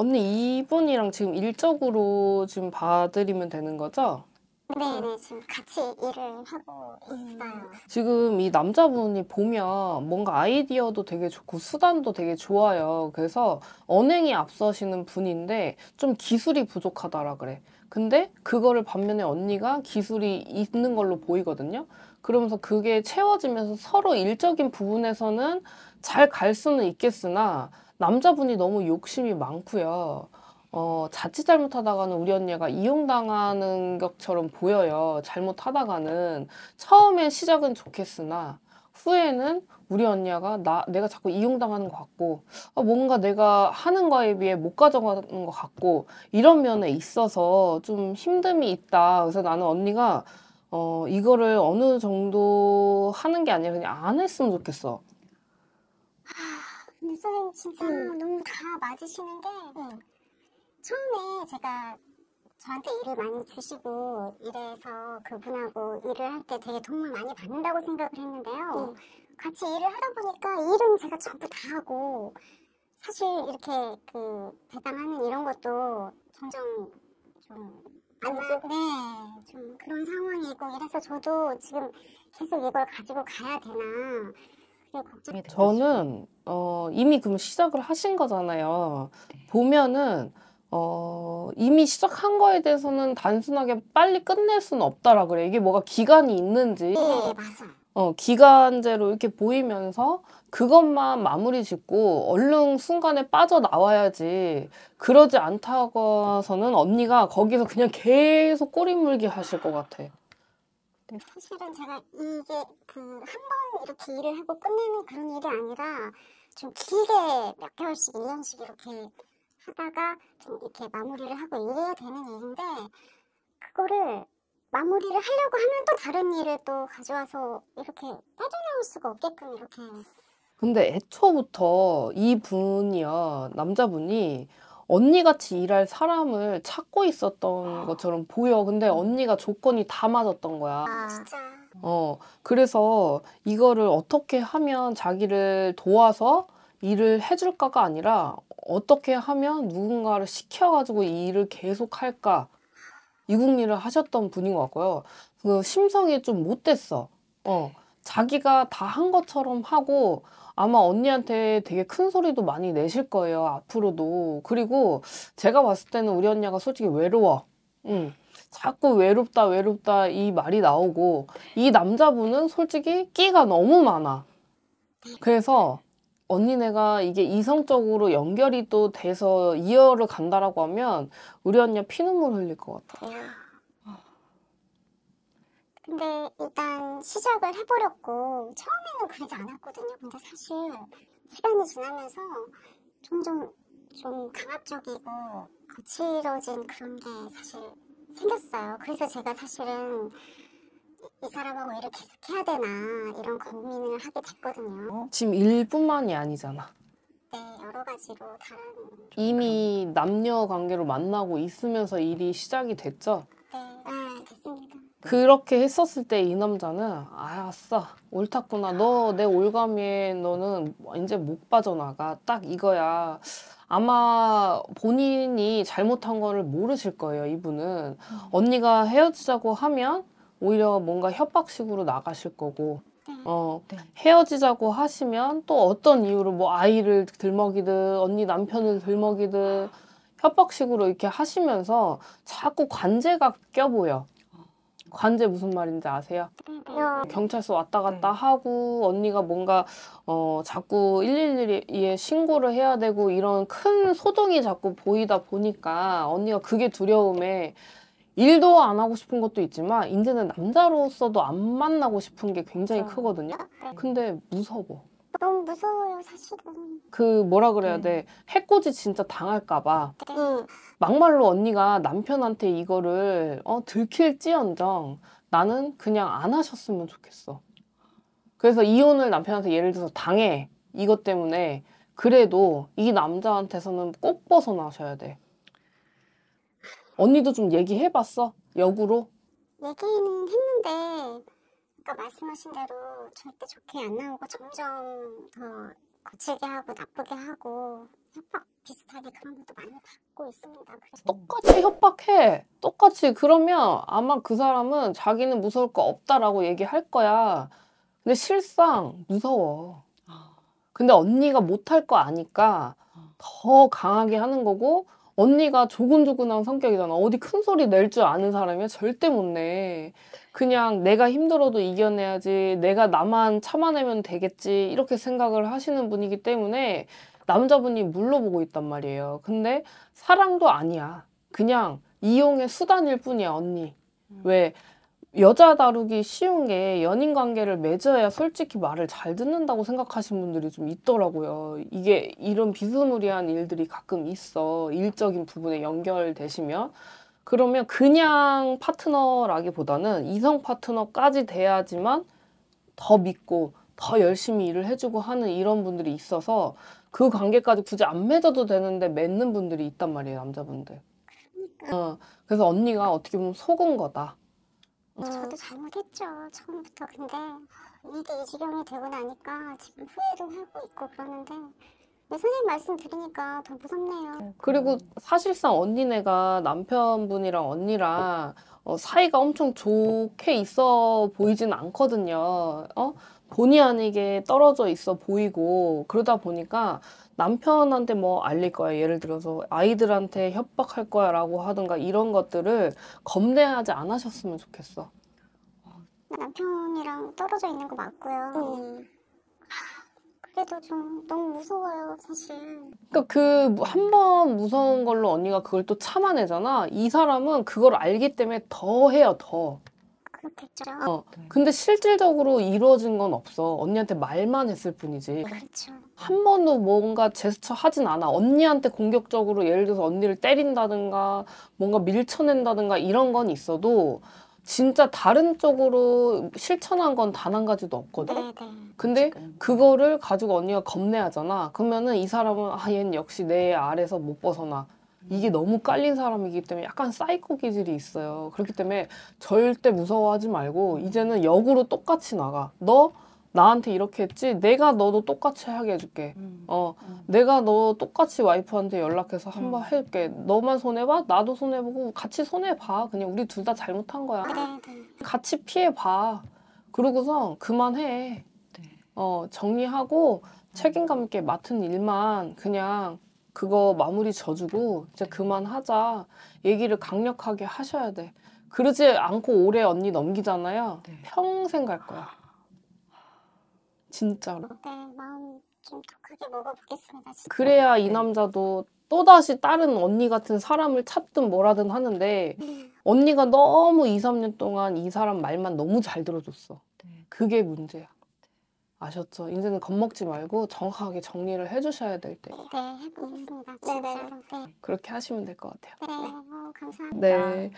언니 이분이랑 지금 일적으로 지금 봐드리면 되는 거죠? 네, 네, 지금 같이 일을 하고 있어요. 지금 이 남자분이 보면 뭔가 아이디어도 되게 좋고 수단도 되게 좋아요. 그래서 언행이 앞서시는 분인데 좀 기술이 부족하다라 그래. 근데 그거를 반면에 언니가 기술이 있는 걸로 보이거든요. 그러면서 그게 채워지면서 서로 일적인 부분에서는 잘 갈 수는 있겠으나 남자분이 너무 욕심이 많고요. 어, 자칫 잘못하다가는 우리 언니가 이용당하는 것처럼 보여요. 잘못하다가는 처음에 시작은 좋겠으나 후에는 우리 언니가 나 내가 자꾸 이용당하는 것 같고 어, 뭔가 내가 하는 거에 비해 못 가져가는 것 같고 이런 면에 있어서 좀 힘듦이 있다. 그래서 나는 언니가 어, 이거를 어느 정도 하는 게 아니라 그냥 안 했으면 좋겠어. 선생님 진짜 응. 아, 너무 다 맞으시는 게 응. 처음에 제가 저한테 일을 많이 주시고 이래서 그분하고 일을 할 때 되게 도움을 많이 받는다고 생각을 했는데요. 응. 같이 일을 하다 보니까 일은 제가 전부 다 하고 사실 이렇게 그 배당하는 이런 것도 점점 좀 안나 네, 좀 그런 상황이고 이래서 저도 지금 계속 이걸 가지고 가야 되나 어, 저는 어, 이미 그럼 시작을 하신 거잖아요. 네. 보면은 어, 이미 시작한 거에 대해서는 단순하게 빨리 끝낼 수는 없다라 그래. 이게 뭐가 기간이 있는지. 네, 네, 어, 기간제로 이렇게 보이면서 그것만 마무리 짓고 얼른 순간에 빠져나와야지. 그러지 않다고서는 언니가 거기서 그냥 계속 꼬리물기 하실 것 같아. 네, 사실은 제가 이게 그 한 번 이렇게 일을 하고 끝내는 그런 일이 아니라 좀 길게 몇 개월씩 1년씩 이렇게 하다가 좀 이렇게 마무리를 하고 이래야 되는 일인데 그거를 마무리를 하려고 하면 또 다른 일을 또 가져와서 이렇게 빠져나올 수가 없게끔 이렇게 근데 애초부터 이 분이요 남자분이 언니같이 일할 사람을 찾고 있었던 아. 것처럼 보여. 근데 음. 언니가 조건이 다 맞았던 거야. 아, 진짜. 어, 그래서 이거를 어떻게 하면 자기를 도와서 일을 해줄까가 아니라 어떻게 하면 누군가를 시켜가지고 이 일을 계속 할까. 이국리를 하셨던 분인 것 같고요. 그 심성이 좀 못됐어. 어, 자기가 다 한 것처럼 하고 아마 언니한테 되게 큰 소리도 많이 내실 거예요. 앞으로도. 그리고 제가 봤을 때는 우리 언니가 솔직히 외로워. 응. 자꾸 외롭다 외롭다 이 말이 나오고 이 남자분은 솔직히 끼가 너무 많아. 그래서 언니네가 이게 이성적으로 연결이 또 돼서 이어를 간다라고 하면 우리 언니가 피눈물 흘릴 것 같아. 아. 근데 일단 시작을 해버렸고 처음에는 그러지 않았거든요. 근데 사실 시간이 지나면서 점점 좀 강압적이고 거칠어진 그런 게 사실 생겼어요. 그래서 제가 사실은 이 사람하고 이렇게 계속 해야 되나 이런 고민을 하게 됐거든요. 어? 지금 일뿐만이 아니잖아. 네, 여러 가지로 다른 이미 남녀 관계로 만나고 있으면서 일이 시작이 됐죠? 그렇게 했었을 때 이 남자는 아어 옳았구나 너 내 올가미에 너는 이제 못 빠져나가 딱 이거야 아마 본인이 잘못한 거를 모르실 거예요 이분은 음. 언니가 헤어지자고 하면 오히려 뭔가 협박식으로 나가실 거고 음. 어 네. 헤어지자고 하시면 또 어떤 이유로 뭐 아이를 들먹이든 언니 남편을 들먹이든 아. 협박식으로 이렇게 하시면서 자꾸 관제가 껴보여 관제 무슨 말인지 아세요? 음, 어. 음. 경찰서 왔다 갔다 네. 하고 언니가 뭔가 어 자꾸 112에 신고를 해야 되고 이런 큰 소동이 자꾸 보이다 보니까 언니가 그게 두려움에 일도 안 하고 싶은 것도 있지만 이제는 남자로서도 안 만나고 싶은 게 굉장히 크거든요. 네. 근데 무서워. 너무 무서워요, 사실은. 그 뭐라 그래야 네. 돼? 해코지 진짜 당할까봐. 응. 네. 막말로 언니가 남편한테 이거를 어, 들킬지언정 나는 그냥 안 하셨으면 좋겠어. 그래서 이혼을 남편한테 예를 들어서 당해. 이것 때문에 그래도 이 남자한테서는 꼭 벗어나셔야 돼. 언니도 좀 얘기해봤어? 역으로? 얘기는 했는데 아까 뭐 말씀하신 대로 절대 좋게 안 나오고 점점 더 거칠게 하고 나쁘게 하고 협박 비슷하게 그런 것도 많이 받고 있습니다. 그래서 똑같이 협박해. 똑같이 그러면 아마 그 사람은 자기는 무서울 거 없다라고 얘기할 거야. 근데 실상 무서워. 아. 근데 언니가 못 할 거 아니까 아. 더 강하게 하는 거고 언니가 조근조근한 성격이잖아. 어디 큰 소리 낼 줄 아는 사람이야? 절대 못 내. 그냥 내가 힘들어도 이겨내야지. 내가 나만 참아내면 되겠지. 이렇게 생각을 하시는 분이기 때문에 남자분이 물러보고 있단 말이에요. 근데 사랑도 아니야. 그냥 이용의 수단일 뿐이야, 언니. 음. 왜? 여자 다루기 쉬운 게 연인 관계를 맺어야 솔직히 말을 잘 듣는다고 생각하신 분들이 좀 있더라고요. 이게 이런 비스무리한 일들이 가끔 있어. 일적인 부분에 연결되시면. 그러면 그냥 파트너라기보다는 이성 파트너까지 돼야지만 더 믿고 더 열심히 일을 해주고 하는 이런 분들이 있어서 그 관계까지 굳이 안 맺어도 되는데 맺는 분들이 있단 말이에요, 남자분들. 어, 그래서 언니가 어떻게 보면 속은 거다. 뭐 음. 저도 잘못했죠 처음부터 근데 이게 이 지경이 되고 나니까 지금 후회도 하고 있고 그러는데 네, 선생님 말씀 들으니까 더 무섭네요. 네, 그리고 사실상 언니네가 남편분이랑 언니랑 어, 사이가 엄청 좋게 있어 보이진 않거든요. 어? 본의 아니게 떨어져 있어 보이고 그러다 보니까 남편한테 뭐 알릴 거야 예를 들어서 아이들한테 협박할 거야라고 하든가 이런 것들을 겁내하지 않으셨으면 좋겠어. 남편이랑 떨어져 있는 거 맞고요. 음. 그게도좀 너무 무서워요, 사실. 그러니까 그 한 번 무서운 걸로 언니가 그걸 또 참아내잖아. 이 사람은 그걸 알기 때문에 더 해요, 더. 그렇겠죠. 어, 어. 근데 실질적으로 이루어진 건 없어. 언니한테 말만 했을 뿐이지. 그렇죠. 한 번도 뭔가 제스처 하진 않아. 언니한테 공격적으로 예를 들어서 언니를 때린다든가 뭔가 밀쳐낸다든가 이런 건 있어도 진짜 다른 쪽으로 실천한 건 단 한 가지도 없거든. 네, 네. 근데 지금. 그거를 가지고 언니가 겁내하잖아. 그러면은 이 사람은 아, 얜 역시 내 알에서 못 벗어나. 이게 너무 깔린 사람이기 때문에 약간 사이코 기질이 있어요. 그렇기 때문에 절대 무서워하지 말고 이제는 역으로 똑같이 나가. 너 나한테 이렇게 했지 내가 너도 똑같이 하게 해줄게 음. 어 음. 내가 너 똑같이 와이프한테 연락해서 한번 음. 해줄게 너만 손해봐 나도 손해보고 같이 손해봐 그냥 우리 둘 다 잘못한 거야 네, 네. 같이 피해봐 그러고서 그만해 네. 어 정리하고 책임감 있게 맡은 일만 그냥 그거 마무리 져주고 이제 네. 그만하자 얘기를 강력하게 하셔야 돼 그러지 않고 오래 언니 넘기잖아요 네. 평생 갈 거야 아. 진짜로. 네, 마음 좀더 크게 먹어보겠습니다. 진짜. 그래야 이 네. 남자도 또다시 다른 언니 같은 사람을 찾든 뭐라든 하는데 네. 언니가 너무 2, 3년 동안 이 사람 말만 너무 잘 들어줬어. 네. 그게 문제야. 아셨죠? 인생은 겁먹지 말고 정확하게 정리를 해주셔야 될 때. 네, 해보겠습니다. 네, 네. 그렇게 하시면 될 것 같아요. 네, 어, 감사합니다. 네.